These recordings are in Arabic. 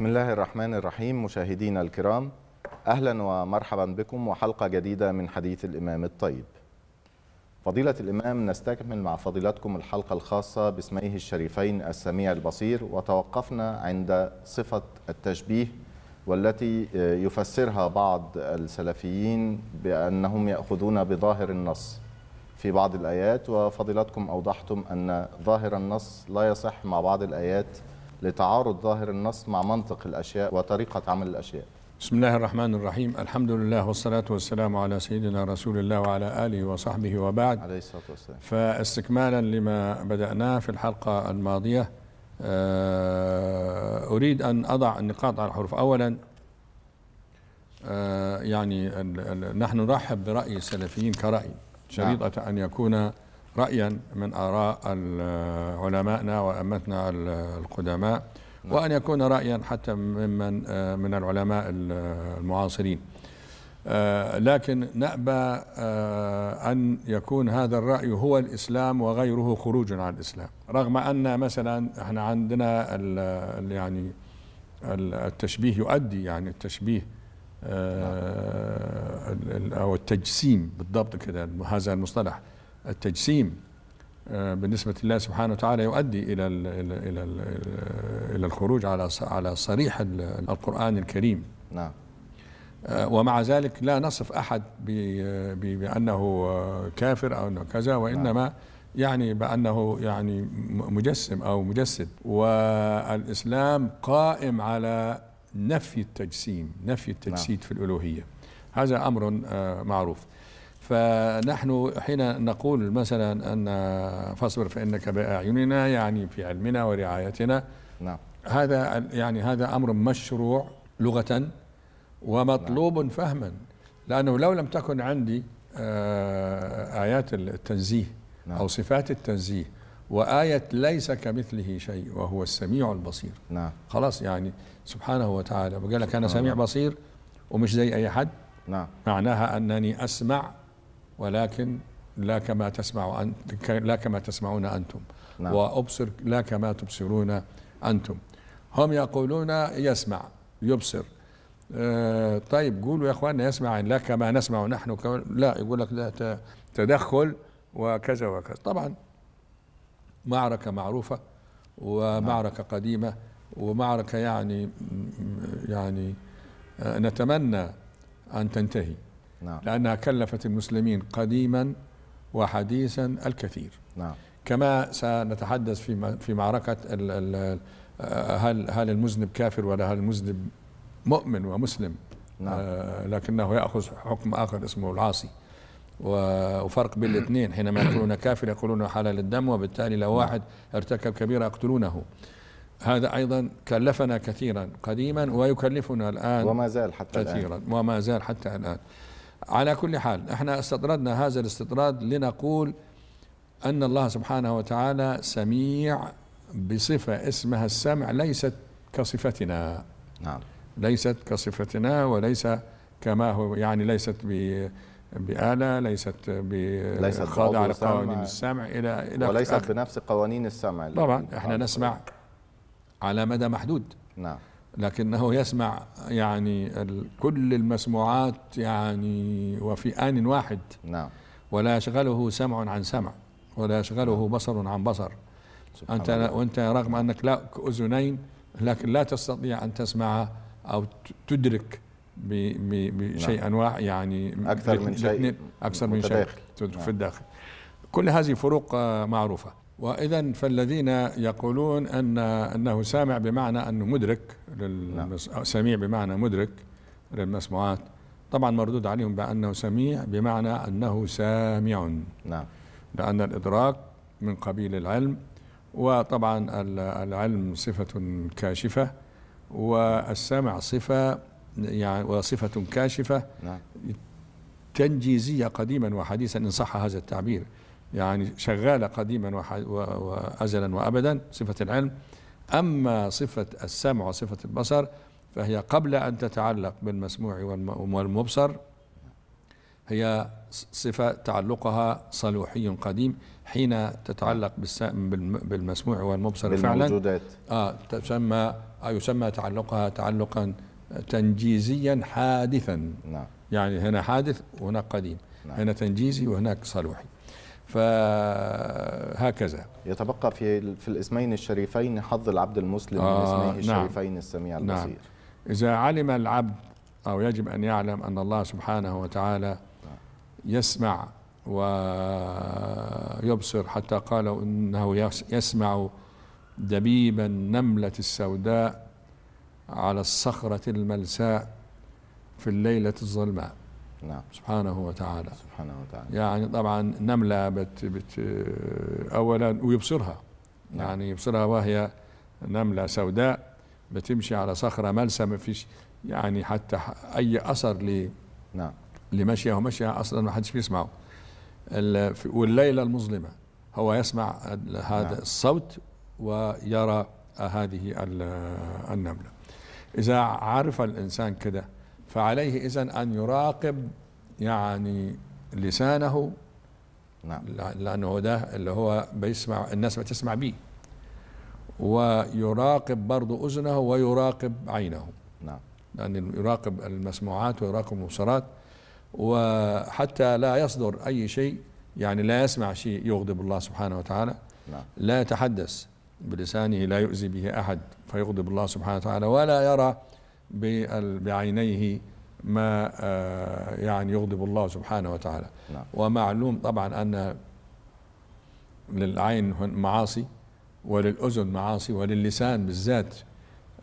بسم الله الرحمن الرحيم مشاهدينا الكرام أهلا ومرحبا بكم وحلقة جديدة من حديث الإمام الطيب فضيلة الإمام نستكمل مع فضيلتكم الحلقة الخاصة باسميه الشريفين السميع البصير وتوقفنا عند صفة التشبيه والتي آه، يفسرها بعض السلفيين بأنهم يأخذون بظاهر النص في بعض الآيات وفضيلتكم أوضحتم أن ظاهر النص لا يصح مع بعض الآيات لتعارض ظاهر النص مع منطق الأشياء وطريقة عمل الأشياء بسم الله الرحمن الرحيم الحمد لله والصلاة والسلام على سيدنا رسول الله وعلى آله وصحبه وبعد عليه الصلاة والسلام فاستكمالا لما بدأناه في الحلقة الماضية آه، أريد أن أضع النقاط على الحروف أولا آه، يعني نحن نرحب برأي السلفيين كرأي نعم. شريطة أن يكون رأيا من آراء علمائنا وأمتنا القدماء نعم. وأن يكون رأيا حتى ممن آه، من العلماء المعاصرين آه، لكن نأبى آه، أن يكون هذا الرأي هو الإسلام وغيره خروج عن الإسلام رغم أن مثلا احنا عندنا يعني التشبيه يؤدي يعني التشبيه نعم. أو التجسيم بالضبط كده هذا المصطلح التجسيم آه، بالنسبة لله سبحانه وتعالى يؤدي إلى الـ إلى الـ إلى, الـ إلى الخروج على على صريح القرآن الكريم نعم آه، ومع ذلك لا نصف أحد بأنه كافر أو أنه كذا وإنما نعم. يعني بأنه يعني مجسم أو مجسد والإسلام قائم على نفي التجسيم نفي التجسيد نعم. في الألوهية هذا أمر آه، معروف فنحن حين نقول مثلا أن فاصبر فإنك بأعيننا يعني في علمنا ورعايتنا نعم هذا يعني هذا أمر مشروع لغة ومطلوب نعم. فهما لأنه لو لم تكن عندي آه، آيات التنزيه نعم. أو صفات التنزيه وآية ليس كمثله شيء وهو السميع البصير نعم خلاص يعني سبحانه وتعالى وقال لك أنا سميع بصير ومش زي أي حد نعم معناها أنني أسمع ولكن لا كما تسمع أنت لا كما تسمعون أنتم نعم. وأبصر لا كما تبصرون أنتم هم يقولون يسمع يبصر آه طيب قولوا يا اخواننا يسمع لا كما نسمع نحن لا يقول لك لا تدخل وكذا وكذا طبعا معركة معروفة ومعركة نعم. قديمة ومعركة يعني يعني آه، نتمنى أن تنتهي نعم. لأنها كلفت المسلمين قديما وحديثا الكثير نعم. كما سنتحدث في في معركة الـ الـ هل هل المذنب كافر ولا هل المذنب مؤمن ومسلم نعم. آه لكنه يأخذ حكم آخر اسمه العاصي وفرق بين الاثنين حينما يقولون كافر يقولون حلال الدم وبالتالي لو نعم. واحد ارتكب كبيرة يقتلونه هذا أيضا كلفنا كثيرا قديما ويكلفنا الآن وما زال حتى كثيرا الآن. وما زال حتى الآن على كل حال احنا استطردنا هذا الاستطراد لنقول ان الله سبحانه وتعالى سميع بصفه اسمها السمع ليست كصفتنا نعم ليست كصفتنا وليس كما هو يعني ليست ب بآلة ليست بخاضعة لقوانين السمع إلى إلى وليست بنفس قوانين السمع طبعا احنا نسمع على مدى محدود نعم لكنه يسمع يعني كل المسموعات يعني وفي آن واحد نعم ولا يشغله سمع عن سمع ولا يشغله نعم. بصر عن بصر أنت الله. وأنت رغم أنك لا أذنين لكن لا تستطيع أن تسمع أو تدرك بشيء نعم. أنواع يعني أكثر من شيء أكثر من شيء في نعم. الداخل كل هذه فروق آه، معروفة واذا فالذين يقولون ان انه سامع بمعنى انه مدرك للمس... نعم. سميع بمعنى مدرك للمسموعات طبعا مردود عليهم بانه سميع بمعنى انه سامع نعم لان الادراك من قبيل العلم وطبعا العلم صفه كاشفه والسمع صفه يعني وصفه كاشفه نعم. تنجيزيه قديما وحديثا ان صح هذا التعبير يعني شغالة قديما وأزلا وأبدا صفة العلم أما صفة السمع وصفة البصر فهي قبل أن تتعلق بالمسموع والمبصر هي صفة تعلقها صلوحي قديم حين تتعلق بالمسموع والمبصر فعلا آه تسمى آه يسمى تعلقها تعلقا تنجيزيا حادثا نعم. يعني هنا حادث وهناك قديم نعم. هنا تنجيزي وهناك صلوحي فهكذا يتبقى في في الاسمين الشريفين حظ العبد المسلم آه من اسميه نعم. الشريفين نعم السميع البصير نعم اذا علم العبد او يجب ان يعلم ان الله سبحانه وتعالى يسمع ويبصر حتى قالوا انه يسمع دبيب النمله السوداء على الصخره الملساء في الليله الظلماء نعم سبحانه وتعالى سبحانه وتعالى يعني طبعا نملة بت بت أولا ويبصرها نعم. يعني يبصرها وهي نملة سوداء بتمشي على صخرة ملسة ما فيش يعني حتى أي أثر ل نعم لمشيها ومشيها أصلا ما حدش بيسمعه والليلة المظلمة هو يسمع هذا نعم. الصوت ويرى هذه النملة إذا عرف الإنسان كده فعليه إذا أن يراقب يعني لسانه نعم لأنه ده اللي هو بيسمع الناس بتسمع بيه ويراقب برضه أذنه ويراقب عينه نعم لأن يراقب المسموعات ويراقب المبصرات وحتى لا يصدر أي شيء يعني لا يسمع شيء يغضب الله سبحانه وتعالى نعم. لا يتحدث بلسانه لا يؤذي به أحد فيغضب الله سبحانه وتعالى ولا يرى بعينيه ما آه، يعني يغضب الله سبحانه وتعالى نعم. ومعلوم طبعا أن للعين معاصي وللأذن معاصي وللسان بالذات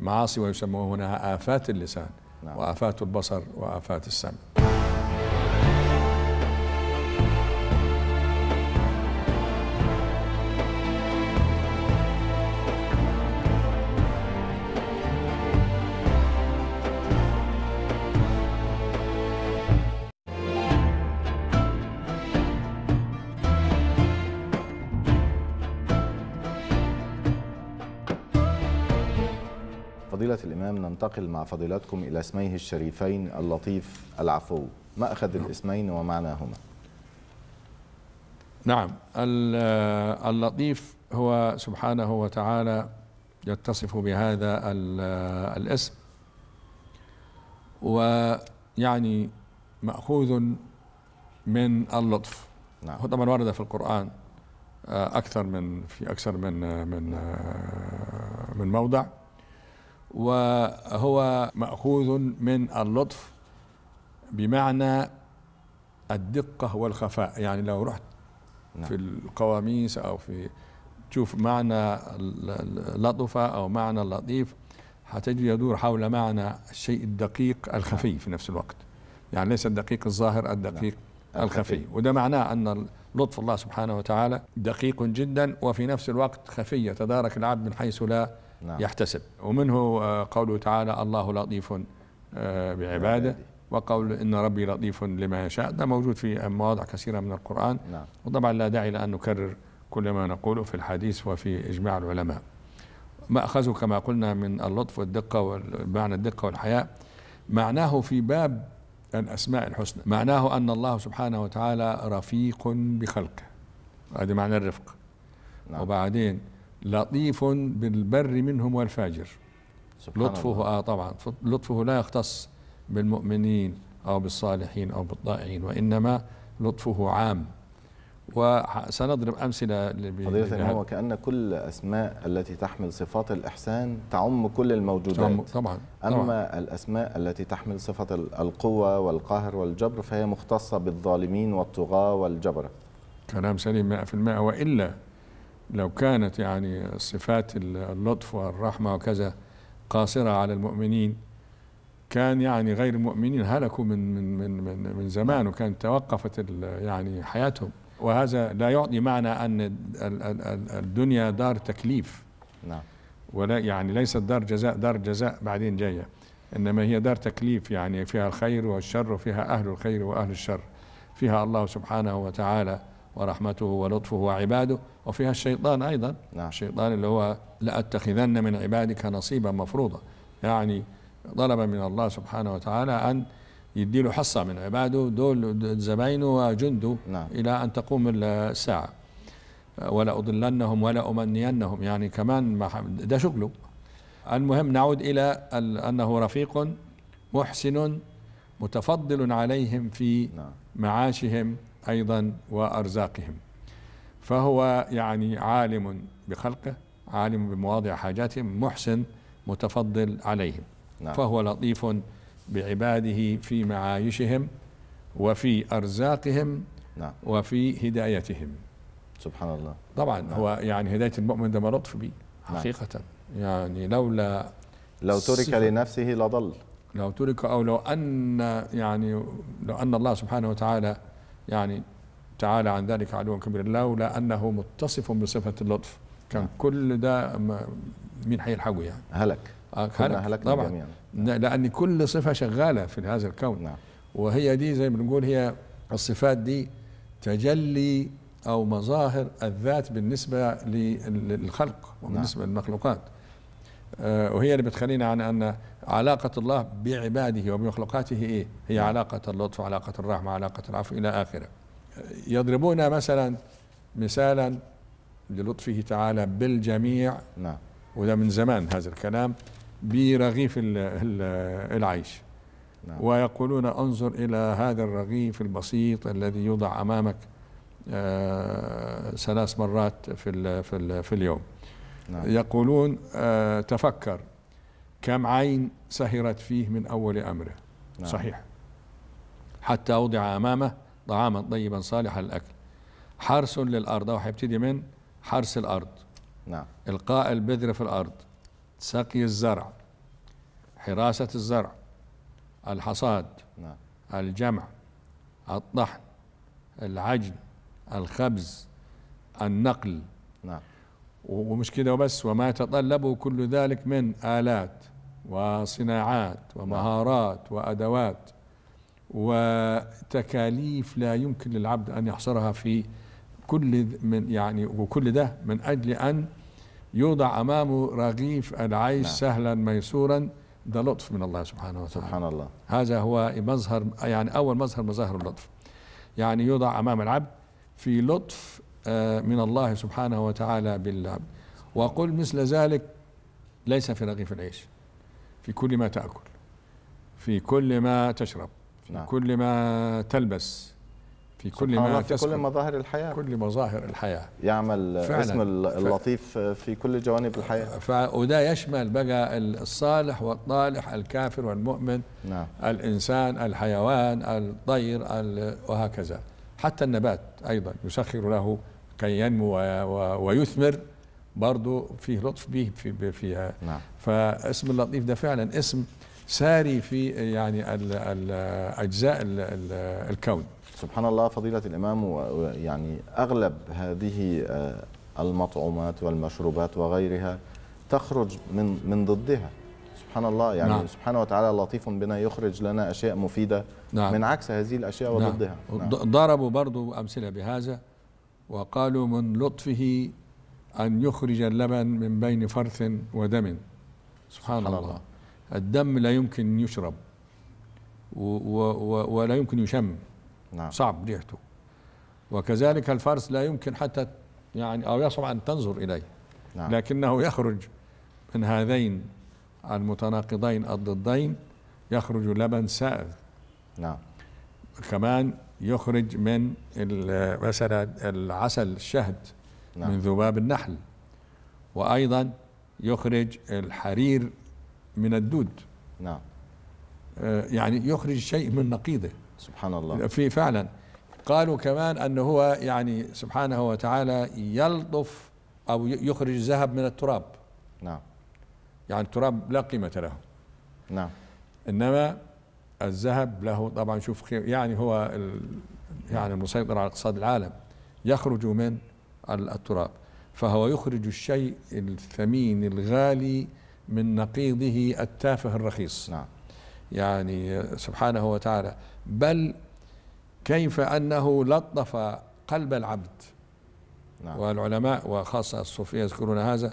معاصي ويسمونها هنا آفات اللسان نعم. وآفات البصر وآفات السمع ننتقل مع فضيلتكم إلى اسميه الشريفين اللطيف العفو ما أخذ نعم. الاسمين ومعناهما نعم اللطيف هو سبحانه وتعالى يتصف بهذا الاسم ويعني مأخوذ من اللطف نعم. هو طبعا ورد في القرآن آه، أكثر من في أكثر من من آه، من موضع وهو ماخوذ من اللطف بمعنى الدقه والخفاء يعني لو رحت نعم. في القواميس او في تشوف معنى اللطفه او معنى اللطيف هتجد يدور حول معنى الشيء الدقيق الخفي في نفس الوقت يعني ليس الدقيق الظاهر الدقيق نعم. الخفي وده معناه ان لطف الله سبحانه وتعالى دقيق جدا وفي نفس الوقت خفي يتدارك العبد من حيث لا نعم. يحتسب ومنه آه، قوله تعالى الله لطيف آه، بعباده وقول إن ربي لطيف لما يشاء ده موجود في مواضع كثيرة من القرآن نعم. وطبعا لا داعي لأن نكرر كل ما نقوله في الحديث وفي إجماع العلماء مأخذه كما قلنا من اللطف والدقة والمعنى الدقة والحياء معناه في باب الأسماء الحسنى معناه أن الله سبحانه وتعالى رفيق بخلقه هذا معنى الرفق نعم. وبعدين لطيف بالبر منهم والفاجر سبحان لطفه الله. آه طبعا لطفه لا يختص بالمؤمنين أو بالصالحين أو بالضائعين وإنما لطفه عام وسنضرب أمثلة حضرتك هو كأن كل أسماء التي تحمل صفات الإحسان تعم كل الموجودات طبعا, طبعا أما طبعا. الأسماء التي تحمل صفة القوة والقهر والجبر فهي مختصة بالظالمين والطغاة والجبرة كلام سليم 100% وإلا لو كانت يعني صفات اللطف والرحمة وكذا قاصرة على المؤمنين كان يعني غير المؤمنين هلكوا من من من من, من زمان وكان توقفت يعني حياتهم وهذا لا يعطي معنى ان الدنيا دار تكليف نعم ولا يعني ليست دار جزاء دار جزاء بعدين جايه انما هي دار تكليف يعني فيها الخير والشر وفيها اهل الخير واهل الشر فيها الله سبحانه وتعالى ورحمته ولطفه وعباده وفيها الشيطان أيضا نعم. الشيطان اللي هو لأتخذن من عبادك نصيبا مفروضا يعني طلب من الله سبحانه وتعالى أن يدي له حصة من عباده دول زباينه وجنده نعم. إلى أن تقوم الساعة ولا أضلنهم ولا أمنينهم يعني كمان ده شغله المهم نعود إلى أنه رفيق محسن متفضل عليهم في نعم. معاشهم أيضا وأرزاقهم فهو يعني عالم بخلقه عالم بمواضع حاجاتهم محسن متفضل عليهم نعم. فهو لطيف بعباده في معايشهم وفي أرزاقهم نعم. وفي هدايتهم سبحان الله طبعا نعم. هو يعني هداية المؤمن ده لطف بي نعم. حقيقة نعم. يعني لولا لو ترك لنفسه لضل لو ترك أو لو أن يعني لو أن الله سبحانه وتعالى يعني تعالى عن ذلك علوا كبير لولا أنه متصف بصفة اللطف كان نعم. كل ده مين هيلحقه يعني هلك آه، هلك هلك طبعا جميعا. لأن كل صفة شغالة في هذا الكون نعم. وهي دي زي ما بنقول هي الصفات دي تجلي أو مظاهر الذات بالنسبة للخلق نعم. وبالنسبة نعم. للمخلوقات آه، وهي اللي بتخلينا عن أن علاقة الله بعباده وبمخلوقاته إيه هي نعم. علاقة اللطف علاقة الرحمة علاقة العفو إلى آخره يضربون مثلا مثالا للطفه تعالى بالجميع نعم وده من زمان هذا الكلام برغيف العيش نعم. ويقولون انظر الى هذا الرغيف البسيط الذي يوضع امامك آه، ثلاث مرات في في, في اليوم نعم. يقولون آه تفكر كم عين سهرت فيه من أول أمره نعم. صحيح حتى وضع أمامه طعاما طيبا صالحا للأكل حرس للأرض أو حيبتدي من حرس الأرض نعم إلقاء البذر في الأرض سقي الزرع حراسة الزرع الحصاد نعم. الجمع الطحن العجن الخبز النقل نعم ومش كده وبس وما يتطلبه كل ذلك من آلات وصناعات ومهارات وأدوات وتكاليف لا يمكن للعبد أن يحصرها في كل من يعني وكل ده من أجل أن يوضع أمامه رغيف العيش نعم. سهلا ميسورا ده لطف من الله سبحانه وتعالى سبحان الله هذا هو مظهر يعني أول مظهر مظاهر اللطف يعني يوضع أمام العبد في لطف آه، من الله سبحانه وتعالى بالله وقل مثل ذلك ليس في رغيف العيش في كل ما تأكل في كل ما تشرب في نعم. كل ما تلبس في كل ما في كل مظاهر الحياة كل مظاهر الحياة يعمل فعلا اسم اللطيف في كل جوانب الحياة وده يشمل بقى الصالح والطالح الكافر والمؤمن نعم. الإنسان الحيوان الطير وهكذا حتى النبات أيضا يسخر له كي ينمو ويثمر برضه فيه لطف به في فيها نعم. فاسم اللطيف ده فعلا اسم ساري في يعني ال ال اجزاء الكون سبحان الله فضيلة الإمام يعني أغلب هذه آه، المطعومات والمشروبات وغيرها تخرج من من ضدها سبحان الله يعني نعم. سبحانه وتعالى لطيف بنا يخرج لنا أشياء مفيدة نعم. من عكس هذه الأشياء نعم. وضدها نعم. نعم. ضربوا برضه أمثلة بهذا وقالوا من لطفه أن يخرج اللبن من بين فرث ودم سبحان الله. الله الدم لا يمكن يشرب ولا يمكن يشم نعم. صعب ريحته وكذلك الفرس لا يمكن حتى يعني أو يصعب أن تنظر إليه نعم. لكنه يخرج من هذين المتناقضين الضدين يخرج لبن سائغ نعم كمان يخرج من مثلا العسل الشهد نعم. من ذباب النحل وأيضا يخرج الحرير من الدود نعم آه، يعني يخرج شيء من نقيضه سبحان الله في فعلا قالوا كمان أنه هو يعني سبحانه وتعالى يلطف أو يخرج الذهب من التراب نعم يعني التراب لا قيمة له نعم إنما الذهب له طبعا شوف يعني هو يعني المسيطر على اقتصاد العالم يخرج من التراب فهو يخرج الشيء الثمين الغالي من نقيضه التافه الرخيص نعم. يعني سبحانه وتعالى بل كيف أنه لطف قلب العبد نعم. والعلماء وخاصة الصوفية يذكرون هذا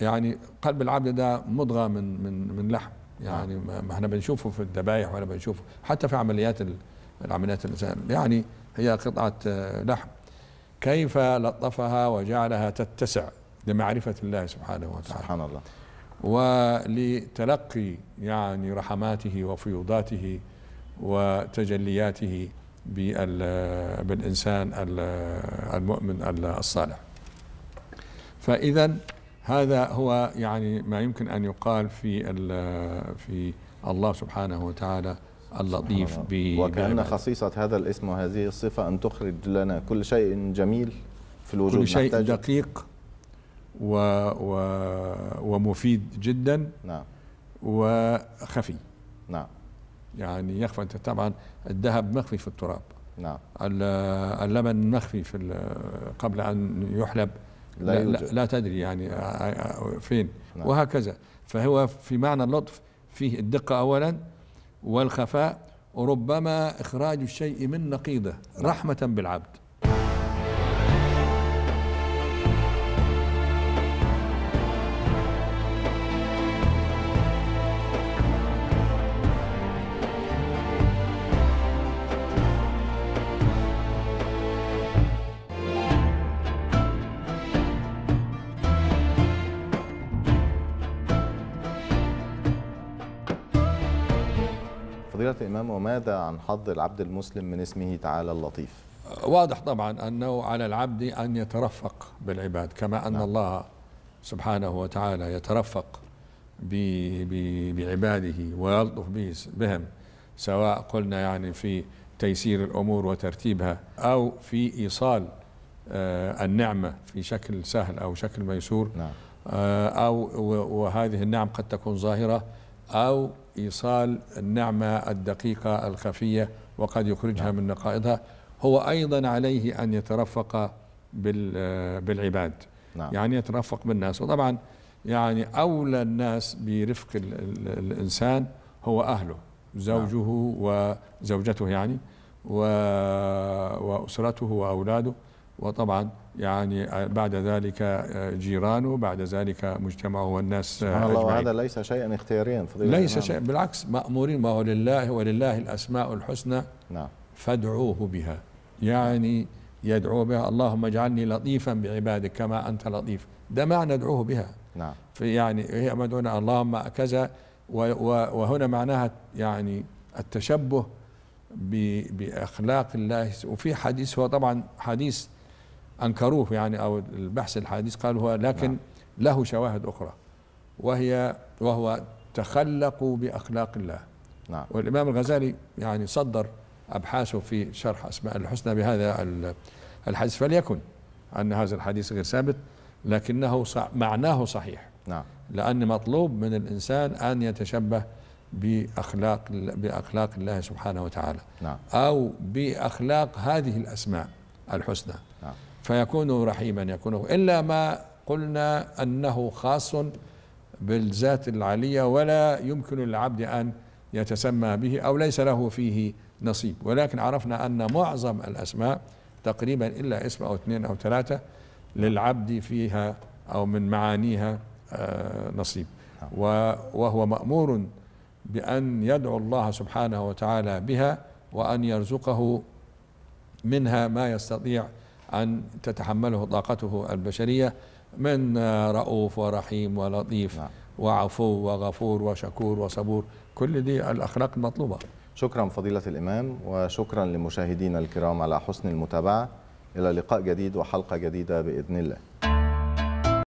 يعني قلب العبد ده مضغة من من من لحم نعم. يعني ما احنا بنشوفه في الذبايح ولا بنشوفه حتى في عمليات العمليات الانسان يعني هي قطعه آه، لحم كيف لطفها وجعلها تتسع لمعرفه الله سبحانه وتعالى سبحان الله ولتلقي يعني رحماته وفيوضاته وتجلياته بالإنسان المؤمن الصالح فإذا هذا هو يعني ما يمكن أن يقال في في الله سبحانه وتعالى اللطيف ب وكأن خصيصة هذا الاسم وهذه الصفة أن تخرج لنا كل شيء جميل في الوجود كل شيء محتاج. دقيق و و ومفيد جدا نعم وخفي نعم يعني يخفى انت طبعا الذهب مخفي في التراب نعم اللبن مخفي في قبل ان يحلب لا, لا, لا, تدري يعني آه، آه، آه، فين نعم. وهكذا فهو في معنى اللطف فيه الدقة أولا والخفاء وربما إخراج الشيء من نقيضه نعم. رحمة بالعبد فضيلة الإمام وماذا عن حظ العبد المسلم من اسمه تعالى اللطيف واضح طبعا أنه على العبد أن يترفق بالعباد كما أن نعم. الله سبحانه وتعالى يترفق بعباده ويلطف بهم سواء قلنا يعني في تيسير الأمور وترتيبها أو في إيصال آه، النعمة في شكل سهل أو شكل ميسور نعم. آه، أو وهذه النعم قد تكون ظاهرة أو إيصال النعمة الدقيقة الخفية وقد يخرجها نعم. من نقائضها هو أيضا عليه أن يترفق بالعباد نعم. يعني يترفق بالناس وطبعا يعني أولى الناس برفق الإنسان هو أهله زوجه نعم. وزوجته يعني وأسرته وأولاده وطبعا يعني آه، بعد ذلك آه، جيرانه بعد ذلك مجتمعه والناس آه، سبحان الله وهذا ليس شيئا اختياريا فضيلة ليس شيئا بالعكس مأمورين ما هو لله ولله الأسماء الحسنى نعم فادعوه بها يعني يدعو بها اللهم اجعلني لطيفا بعبادك كما أنت لطيف ده معنى ادعوه بها نعم يعني هي مدعونا اللهم كذا وهنا معناها يعني التشبه بأخلاق الله وفي حديث هو طبعا حديث أنكروه يعني أو البحث الحديث قالوا هو لكن نعم. له شواهد أخرى وهي وهو تخلقوا بأخلاق الله نعم. والإمام الغزالي يعني صدر أبحاثه في شرح أسماء الحسنى بهذا الحديث فليكن أن هذا الحديث غير ثابت لكنه معناه صحيح نعم. لأن مطلوب من الإنسان أن يتشبه بأخلاق بأخلاق الله سبحانه وتعالى نعم. أو بأخلاق هذه الأسماء الحسنى فيكون رحيما يكون إلا ما قلنا أنه خاص بالذات العلية ولا يمكن للعبد أن يتسمى به أو ليس له فيه نصيب ولكن عرفنا أن معظم الأسماء تقريبا إلا اسم أو اثنين أو ثلاثة للعبد فيها أو من معانيها آه، نصيب نعم. وهو مأمور بأن يدعو الله سبحانه وتعالى بها وأن يرزقه منها ما يستطيع أن تتحمله طاقته البشرية من رؤوف ورحيم ولطيف نعم. وعفو وغفور وشكور وصبور كل دي الأخلاق المطلوبة شكرا فضيلة الإمام وشكرا لمشاهدينا الكرام على حسن المتابعة إلى لقاء جديد وحلقة جديدة بإذن الله